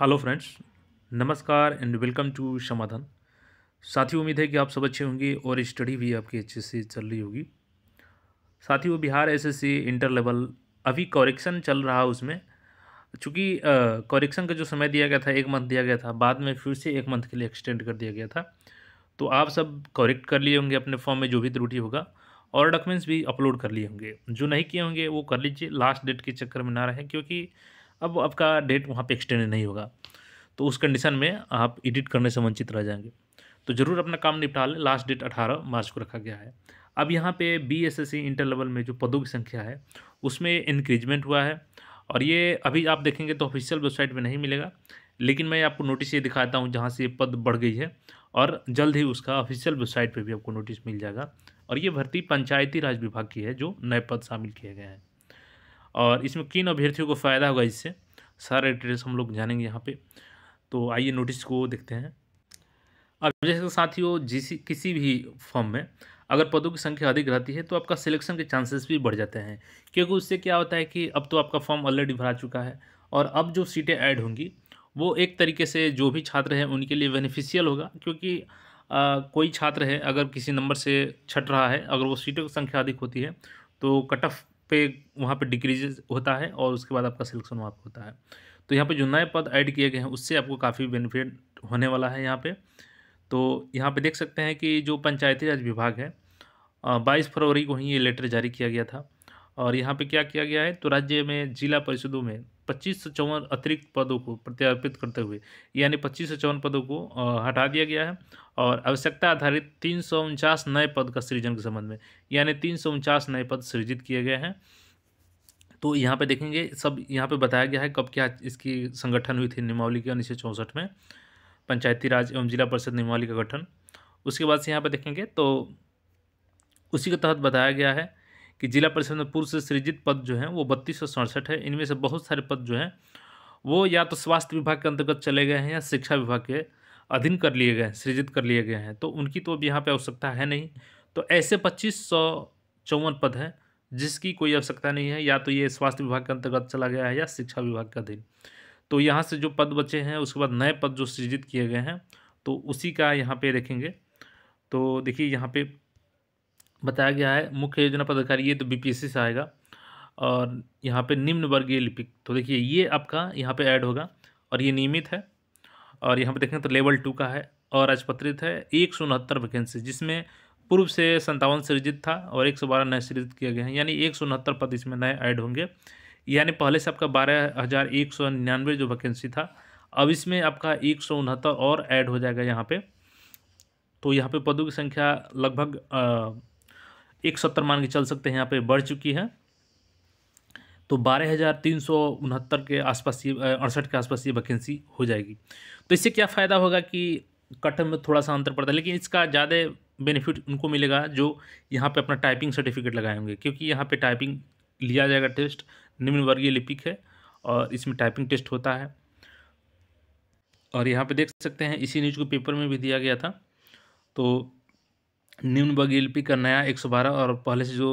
hello friends नमस्कार and welcome to समाधान साथी उम्मीद है कि आप सब अच्छे होंगे और स्टडी भी आपकी अच्छे से चल रही होगी साथियों बिहार एसएससी इंटर लेवल अभी करेक्शन चल रहा उसमें चूँकि करेक्शन का जो समय दिया गया था एक मंथ दिया गया था बाद में फिर से एक मंथ के लिए एक्सटेंड कर दिया गया था तो आप सब करेक्ट कर लिए होंगे अपने फॉर्म में जो भी त्रुटि होगा और डॉक्यूमेंट्स भी अपलोड कर लिए होंगे जो नहीं किए होंगे वो कर लीजिए लास्ट डेट के चक्कर में ना रहें क्योंकि अब आपका डेट वहाँ पे एक्सटेंड नहीं होगा तो उस कंडीशन में आप एडिट करने से वंचित रह जाएंगे तो ज़रूर अपना काम निपटा लें लास्ट डेट अठारह मार्च को रखा गया है अब यहाँ पे B S S C inter level में जो पदों की संख्या है उसमें इंक्रीजमेंट हुआ है और ये अभी आप देखेंगे तो ऑफिशियल वेबसाइट में नहीं मिलेगा लेकिन मैं आपको नोटिस ये दिखाता हूँ जहाँ से पद बढ़ गई है और जल्द ही उसका ऑफिशियल वेबसाइट पे भी आपको नोटिस मिल जाएगा और ये भर्ती पंचायती राज विभाग की है जो नए पद शामिल किए गए हैं और इसमें किन अभ्यर्थियों को फ़ायदा होगा इससे सारे डिटेल्स हम लोग जानेंगे यहाँ पे तो आइए नोटिस को देखते हैं अब जैसे साथियों जिस किसी भी फॉर्म में अगर पदों की संख्या अधिक रहती है तो आपका सिलेक्शन के चांसेस भी बढ़ जाते हैं क्योंकि उससे क्या होता है कि अब तो आपका फॉर्म ऑलरेडी भरा चुका है और अब जो सीटें ऐड होंगी वो एक तरीके से जो भी छात्र हैं उनके लिए बेनिफिशियल होगा क्योंकि आ, कोई छात्र है अगर किसी नंबर से छट रहा है अगर वो सीटों की संख्या अधिक होती है तो कट ऑफ पे वहाँ पे डिक्रीजेज होता है और उसके बाद आपका सिलेक्शन वहाँ पर होता है तो यहाँ पे जो नए पद ऐड किए गए हैं उससे आपको काफ़ी बेनिफिट होने वाला है यहाँ पे तो यहाँ पे देख सकते हैं कि जो पंचायती राज विभाग है बाईस फरवरी को ही ये लेटर जारी किया गया था और यहाँ पे क्या किया गया है तो राज्य में जिला परिषदों में पच्चीस सौ चौवन अतिरिक्त पदों को प्रत्यार्पित करते हुए यानी पच्चीस सौ चौवन पदों को हटा दिया गया है और आवश्यकता आधारित तीन सौ उनचास नए पद का सृजन के संबंध में यानी तीन सौ उनचास नए पद सृजित किए गए हैं तो यहाँ पे देखेंगे सब यहाँ पे बताया गया है कब क्या इसकी संगठन हुई थी नियमावली के उन्नीस सौ चौंसठ में पंचायती राज एवं जिला परिषद नियमावली का गठन उसके बाद से यहाँ पर देखेंगे तो उसी के तहत बताया गया है कि जिला परिषद में पुरुष से सृजित पद जो हैं वो बत्तीस सौ सड़सठ है इनमें से बहुत सारे पद जो हैं वो या तो स्वास्थ्य विभाग के अंतर्गत चले गए हैं या शिक्षा विभाग के अधीन कर लिए गए हैं सृजित कर लिए गए हैं तो उनकी तो अब यहाँ पर आवश्यकता है नहीं तो ऐसे पच्चीस सौ चौवन पद हैं जिसकी कोई आवश्यकता नहीं है या तो ये स्वास्थ्य विभाग के अंतर्गत चला गया है या शिक्षा विभाग के अधीन तो यहाँ से जो पद बचे हैं उसके बाद नए पद जो सृजित किए गए हैं तो उसी का यहाँ पे देखेंगे तो देखिए यहाँ पे बताया गया है मुख्य योजना पदाधिकारी ये तो बीपीएससी से आएगा और यहाँ पे निम्न वर्गीय लिपिक तो देखिए ये आपका यहाँ पे ऐड होगा और ये नियमित है और यहाँ पे देखें तो लेवल टू का है और राजपत्रित है एक सौ उनहत्तर वैकेंसी जिसमें पूर्व से संतावन सृजित था और एक सौ बारह नए सृजित किए गए हैं यानी एक सौ उनहत्तर पद इसमें नए ऐड होंगे यानी पहले से आपका बारह हज़ार एक सौ निन्यानवे जो वैकेंसी था अब इसमें आपका एक सौ उनहत्तर और ऐड हो जाएगा यहाँ पर तो यहाँ पर पदों की संख्या लगभग एक सत्तर मान के चल सकते हैं यहाँ पे बढ़ चुकी है तो बारह हज़ार तीन सौ उनहत्तर के आसपास ये अड़सठ के आसपास ये वैकेंसी हो जाएगी तो इससे क्या फ़ायदा होगा कि कटन में थोड़ा सा अंतर पड़ता है लेकिन इसका ज़्यादा बेनिफिट उनको मिलेगा जो यहाँ पे अपना टाइपिंग सर्टिफिकेट लगाए होंगे क्योंकि यहाँ पे टाइपिंग लिया जाएगा टेस्ट निम्न वर्गीय लिपिक है और इसमें टाइपिंग टेस्ट होता है और यहाँ पे देख सकते हैं इसी न्यूज़ को पेपर में भी दिया गया था तो निम्न बगीलपी का नया एक सौ बारह और पहले से जो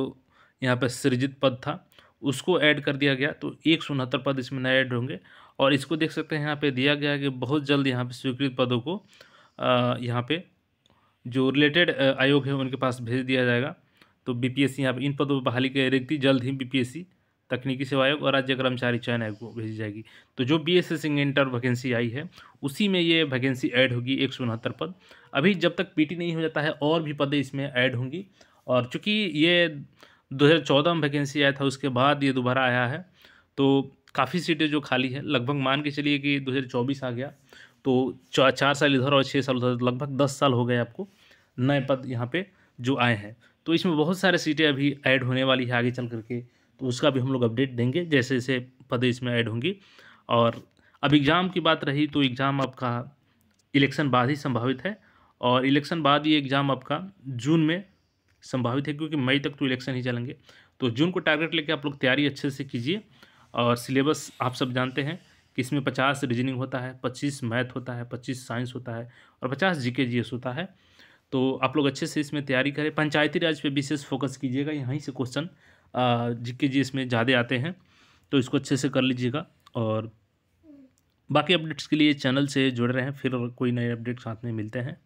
यहाँ पर सृजित पद था उसको ऐड कर दिया गया तो एक सौ उनहत्तर पद इसमें नए ऐड होंगे और इसको देख सकते हैं यहाँ पे दिया गया है कि बहुत जल्द यहाँ पे स्वीकृत पदों को यहाँ पे जो रिलेटेड आयोग है उनके पास भेज दिया जाएगा तो बीपीएससी यहाँ पर इन पदों पर बहाली की रिक्ति जल्द ही बीपीएससी तकनीकी सेवा आयोग और राज्य कर्मचारी चयन आयोग को भेजी जाएगी तो जो B S S inter vacancy आई है उसी में ये वैकेंसी ऐड होगी एक सौ उनहत्तर पद अभी जब तक पी नहीं हो जाता है और भी पदें इसमें ऐड होंगी और चूँकि ये दो हज़ार चौदह में वैकेंसी आया था उसके बाद ये दोबारा आया है तो काफ़ी सीटें जो खाली हैं लगभग मान के चलिए कि दो हज़ार चौबीस आ गया तो चार साल इधर और छः साल उधर लगभग दस साल हो गए आपको नए पद यहाँ पे जो आए हैं तो इसमें बहुत सारे सीटें अभी ऐड होने वाली है आगे चल करके तो उसका भी हम लोग अपडेट देंगे जैसे जैसे पदें इसमें ऐड होंगी और अब एग्ज़ाम की बात रही तो एग्ज़ाम आपका इलेक्शन बाद ही संभावित है और इलेक्शन बाद ये एग्ज़ाम आपका जून में संभावित है क्योंकि मई तक तो इलेक्शन ही चलेंगे तो जून को टारगेट लेके आप लोग तैयारी अच्छे से कीजिए और सिलेबस आप सब जानते हैं कि इसमें पचास रीजनिंग होता है पच्चीस मैथ होता है पच्चीस साइंस होता है और पचास जी के जी एस होता है तो आप लोग अच्छे से इसमें तैयारी करें पंचायती राज पे विशेष फोकस कीजिएगा यहीं से क्वेश्चन जी जी इसमें ज़्यादा आते हैं तो इसको अच्छे से कर लीजिएगा और बाकी अपडेट्स के लिए चैनल से जुड़े रहें फिर कोई नए अपडेट साथ में मिलते हैं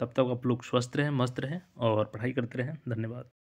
तब तक आप लोग स्वस्थ रहें मस्त रहें और पढ़ाई करते रहें धन्यवाद